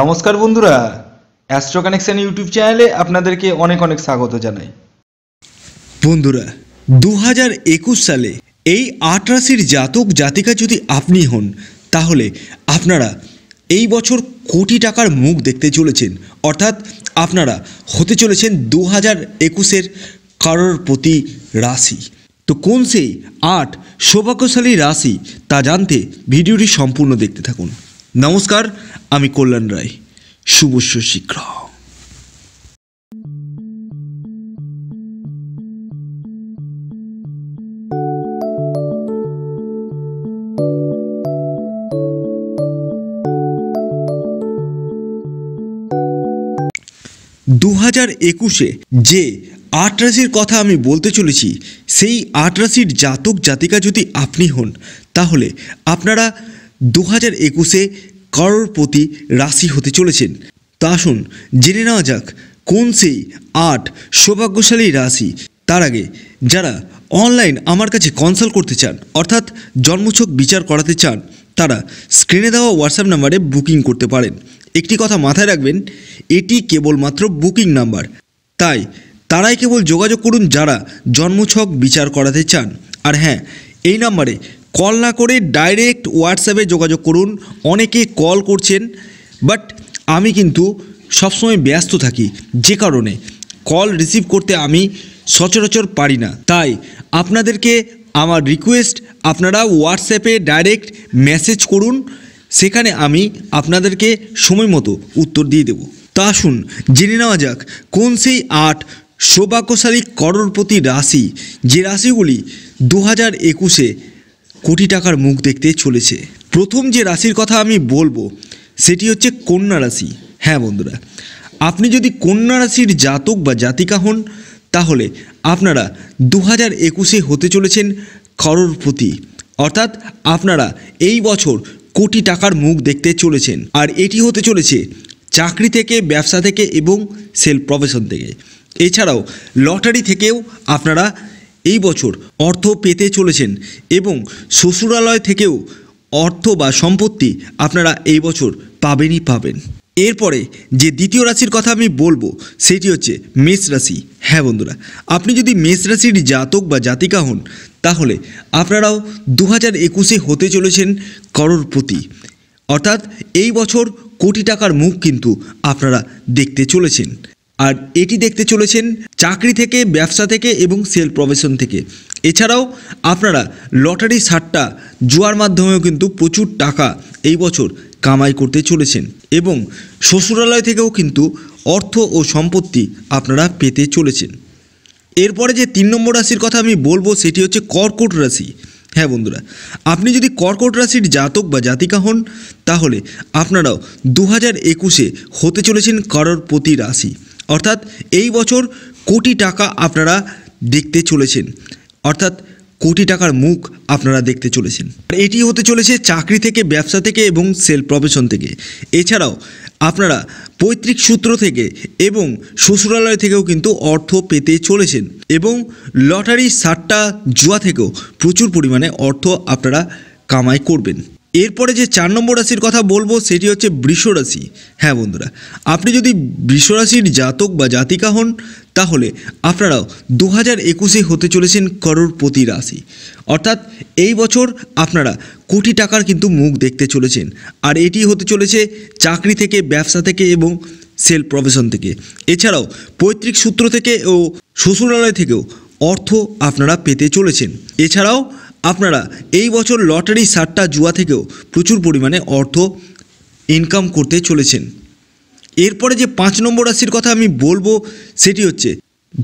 নমস্কার বন্ধুরা astro connection YouTube চ্যানেলে আপনাদেরকে অনেক অনেক স্বাগত জানাই বন্ধুরা দু হাজার একুশ সালে এই আট রাশির জাতক জাতিকা যদি আপনি হন তাহলে আপনারা এই বছর কোটি টাকার মুখ দেখতে চলেছেন অর্থাৎ আপনারা হতে চলেছেন দু হাজার একুশের কারোর প্রতি রাশি তো কোন সেই আট সৌভাগ্যশালী রাশি তা জানতে ভিডিওটি সম্পূর্ণ দেখতে থাকুন নমস্কার আমি কল্যাণ রায় শুভ শীঘ্র দু হাজার একুশে যে আট রাশির কথা আমি বলতে চলেছি সেই আট রাশির জাতক জাতিকা যদি আপনি হন তাহলে আপনারা দু হাজার একুশে করোড়পতি রাশি হতে চলেছেন তা আসুন জেনে নেওয়া যাক কোন সেই আট সৌভাগ্যশালী রাশি তার আগে যারা অনলাইন আমার কাছে কনসাল্ট করতে চান অর্থাৎ জন্মছক বিচার করাতে চান তারা স্ক্রিনে দেওয়া হোয়াটসঅ্যাপ নাম্বারে বুকিং করতে পারেন একটি কথা মাথায় রাখবেন এটি কেবলমাত্র বুকিং নাম্বার তাই তারাই কেবল যোগাযোগ করুন যারা জন্মছক বিচার করাতে চান আর হ্যাঁ এই নাম্বারে কল না করে ডাইরেক্ট হোয়াটসঅ্যাপে যোগাযোগ করুন অনেকে কল করছেন বাট আমি কিন্তু সবসময় ব্যস্ত থাকি যে কারণে কল রিসিভ করতে আমি সচরাচর পারি না তাই আপনাদেরকে আমার রিকোয়েস্ট আপনারা হোয়াটসঅ্যাপে ডাইরেক্ট মেসেজ করুন সেখানে আমি আপনাদেরকে সময় মতো উত্তর দিয়ে দেব তা শুন জেনে নেওয়া যাক কোন সেই আট সৌভাগ্যশালী করোরপতি রাশি যে রাশিগুলি দু হাজার একুশে কোটি টাকার মুখ দেখতে চলেছে প্রথম যে রাশির কথা আমি বলবো সেটি হচ্ছে কন্যা রাশি হ্যাঁ বন্ধুরা আপনি যদি কন্যা রাশির জাতক বা জাতিকা হন তাহলে আপনারা দু হাজার একুশে হতে চলেছেন করোড়পতি অর্থাৎ আপনারা এই বছর কোটি টাকার মুখ দেখতে চলেছেন আর এটি হতে চলেছে চাকরি থেকে ব্যবসা থেকে এবং সেল প্রফেশন থেকে এছাড়াও লটারি থেকেও আপনারা এই বছর অর্থ পেতে চলেছেন এবং শ্বশুরালয় থেকেও অর্থ বা সম্পত্তি আপনারা এই বছর পাবেনই পাবেন এরপরে যে দ্বিতীয় রাশির কথা আমি বলবো সেটি হচ্ছে মেষ রাশি হ্যাঁ বন্ধুরা আপনি যদি মেষ রাশির জাতক বা জাতিকা হন তাহলে আপনারাও দু হাজার একুশে হতে চলেছেন করোরপতি অর্থাৎ এই বছর কোটি টাকার মুখ কিন্তু আপনারা দেখতে চলেছেন আর এটি দেখতে চলেছেন চাকরি থেকে ব্যবসা থেকে এবং সেল প্রফেশন থেকে এছাড়াও আপনারা লটারি সারটা জুয়ার মাধ্যমেও কিন্তু প্রচুর টাকা এই বছর কামাই করতে চলেছেন এবং শ্বশুরালয় থেকেও কিন্তু অর্থ ও সম্পত্তি আপনারা পেতে চলেছেন এরপরে যে তিন নম্বর রাশির কথা আমি বলবো সেটি হচ্ছে কর্কট রাশি হ্যাঁ বন্ধুরা আপনি যদি কর্কট রাশির জাতক বা জাতিকা হন তাহলে আপনারাও দু হাজার একুশে হতে চলেছেন প্রতি রাশি অর্থাৎ এই বছর কোটি টাকা আপনারা দেখতে চলেছেন অর্থাৎ কোটি টাকার মুখ আপনারা দেখতে চলেছেন আর এটি হতে চলেছে চাকরি থেকে ব্যবসা থেকে এবং সেল প্রফেশন থেকে এছাড়াও আপনারা পৈতৃক সূত্র থেকে এবং শ্বশুরালয় থেকেও কিন্তু অর্থ পেতে চলেছেন এবং লটারি সাতটা জুয়া থেকেও প্রচুর পরিমাণে অর্থ আপনারা কামাই করবেন এরপরে যে চার নম্বর রাশির কথা বলবো সেটি হচ্ছে বৃষ রাশি হ্যাঁ বন্ধুরা আপনি যদি বৃষরাশির রাশির জাতক বা জাতিকা হন তাহলে আপনারাও দু হাজার একুশে হতে চলেছেন করোড়পতি রাশি অর্থাৎ এই বছর আপনারা কোটি টাকার কিন্তু মুখ দেখতে চলেছেন আর এটি হতে চলেছে চাকরি থেকে ব্যবসা থেকে এবং সেল প্রফেশন থেকে এছাড়াও পৈতৃক সূত্র থেকে ও শ্বশুরালয় থেকেও অর্থ আপনারা পেতে চলেছেন এছাড়াও আপনারা এই বছর লটারি সারটা জুয়া থেকেও প্রচুর পরিমাণে অর্থ ইনকাম করতে চলেছেন এরপরে যে পাঁচ নম্বর রাশির কথা আমি বলবো সেটি হচ্ছে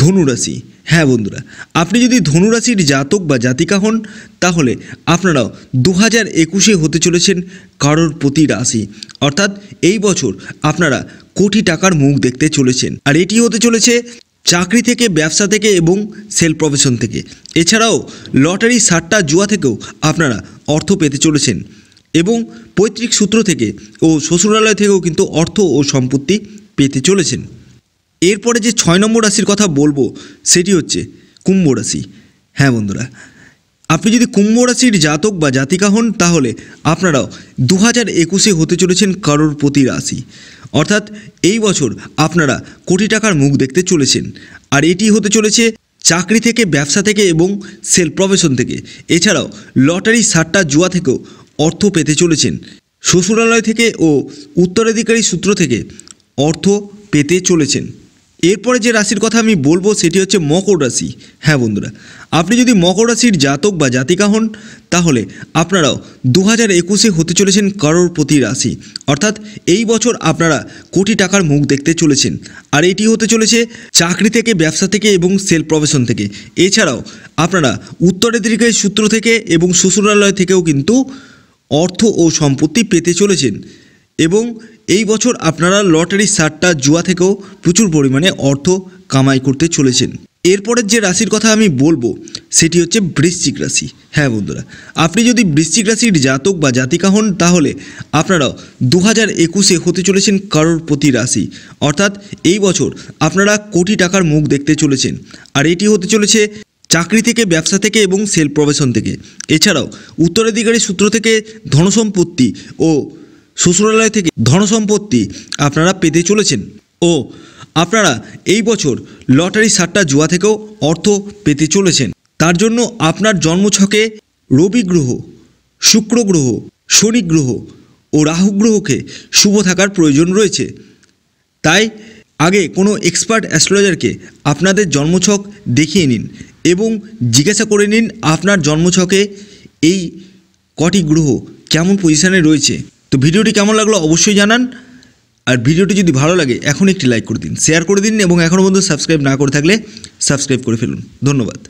ধনুরাশি হ্যাঁ বন্ধুরা আপনি যদি ধনুরাশির জাতক বা জাতিকা হন তাহলে আপনারাও দু হাজার একুশে হতে চলেছেন কারোর প্রতি রাশি অর্থাৎ এই বছর আপনারা কোটি টাকার মুখ দেখতে চলেছেন আর এটি হতে চলেছে চাকরি থেকে ব্যবসা থেকে এবং সেল প্রফেশন থেকে এছাড়াও লটারি সাতটা জুয়া থেকেও আপনারা অর্থ পেতে চলেছেন এবং পৈতৃক সূত্র থেকে ও শ্বশুরালয় থেকেও কিন্তু অর্থ ও সম্পত্তি পেতে চলেছেন এরপরে যে ছয় নম্বর রাশির কথা বলবো সেটি হচ্ছে কুম্ভ রাশি হ্যাঁ বন্ধুরা আপনি যদি কুম্ভ রাশির জাতক বা জাতিকা হন তাহলে আপনারাও দু হাজার একুশে হতে চলেছেন কারোর প্রতি রাশি অর্থাৎ এই বছর আপনারা কোটি টাকার মুখ দেখতে চলেছেন আর এটি হতে চলেছে চাকরি থেকে ব্যবসা থেকে এবং সেল প্রফেশন থেকে এছাড়াও লটারি সাতটা জুয়া থেকেও অর্থ পেতে চলেছেন শ্বশুরালয় থেকে ও উত্তরাধিকারী সূত্র থেকে অর্থ পেতে চলেছেন এরপরে যে রাশির কথা আমি বলবো সেটি হচ্ছে মকর রাশি হ্যাঁ বন্ধুরা আপনি যদি মকর রাশির জাতক বা জাতিকা হন তাহলে আপনারাও দু হাজার একুশে হতে চলেছেন কারোর প্রতি রাশি অর্থাৎ এই বছর আপনারা কোটি টাকার মুখ দেখতে চলেছেন আর এটি হতে চলেছে চাকরি থেকে ব্যবসা থেকে এবং সেল প্রফেশন থেকে এছাড়াও আপনারা উত্তরের দিকে সূত্র থেকে এবং শ্বশুরালয় থেকেও কিন্তু অর্থ ও সম্পত্তি পেতে চলেছেন এবং এই বছর আপনারা লটারি সারটা জুয়া থেকেও প্রচুর পরিমাণে অর্থ কামাই করতে চলেছেন এরপরের যে রাশির কথা আমি বলবো সেটি হচ্ছে বৃশ্চিক রাশি হ্যাঁ বন্ধুরা আপনি যদি বৃশ্চিক রাশির জাতক বা জাতিকা হন তাহলে আপনারাও দু হাজার একুশে হতে চলেছেন প্রতি রাশি অর্থাৎ এই বছর আপনারা কোটি টাকার মুখ দেখতে চলেছেন আর এটি হতে চলেছে চাকরি থেকে ব্যবসা থেকে এবং সেল প্রবেশন থেকে এছাড়াও উত্তরাধিকারী সূত্র থেকে ধনসম্পত্তি ও শ্বশুরালয় থেকে ধনসম্পত্তি আপনারা পেতে চলেছেন ও আপনারা এই বছর লটারি সাতটা জুয়া থেকেও অর্থ পেতে চলেছেন তার জন্য আপনার জন্মছকে রবি গ্রহ শুক্র গ্রহ শনি গ্রহ ও রাহু গ্রহকে শুভ থাকার প্রয়োজন রয়েছে তাই আগে কোনো এক্সপার্ট অ্যাস্ট্রোলজারকে আপনাদের জন্মছক দেখিয়ে নিন এবং জিজ্ঞাসা করে নিন আপনার জন্মছকে এই কটি গ্রহ কেমন পজিশানে রয়েছে তো ভিডিওটি কেমন লাগলো অবশ্যই জানান আর ভিডিওটি যদি ভালো লাগে এখন একটি লাইক করে দিন শেয়ার করে দিন এবং এখনও পর্যন্ত সাবস্ক্রাইব না করে থাকলে সাবস্ক্রাইব করে ফেলুন ধন্যবাদ